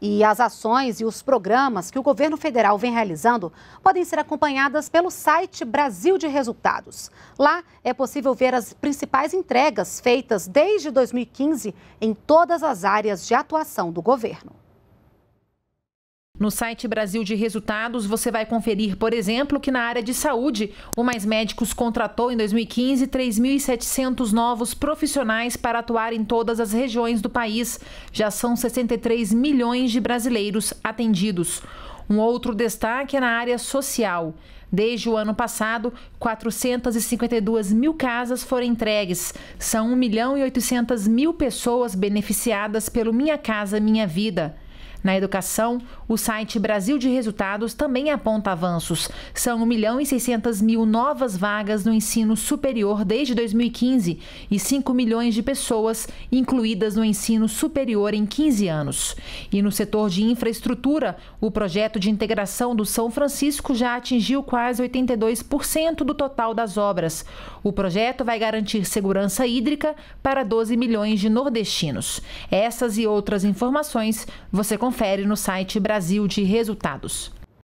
E as ações e os programas que o governo federal vem realizando podem ser acompanhadas pelo site Brasil de Resultados. Lá é possível ver as principais entregas feitas desde 2015 em todas as áreas de atuação do governo. No site Brasil de Resultados, você vai conferir, por exemplo, que na área de saúde, o Mais Médicos contratou em 2015 3.700 novos profissionais para atuar em todas as regiões do país. Já são 63 milhões de brasileiros atendidos. Um outro destaque é na área social. Desde o ano passado, 452 mil casas foram entregues. São 1 milhão e 800 mil pessoas beneficiadas pelo Minha Casa Minha Vida. Na educação, o site Brasil de Resultados também aponta avanços. São 1 milhão e 600 mil novas vagas no ensino superior desde 2015 e 5 milhões de pessoas incluídas no ensino superior em 15 anos. E no setor de infraestrutura, o projeto de integração do São Francisco já atingiu quase 82% do total das obras. O projeto vai garantir segurança hídrica para 12 milhões de nordestinos. Essas e outras informações você confere confere no site Brasil de Resultados.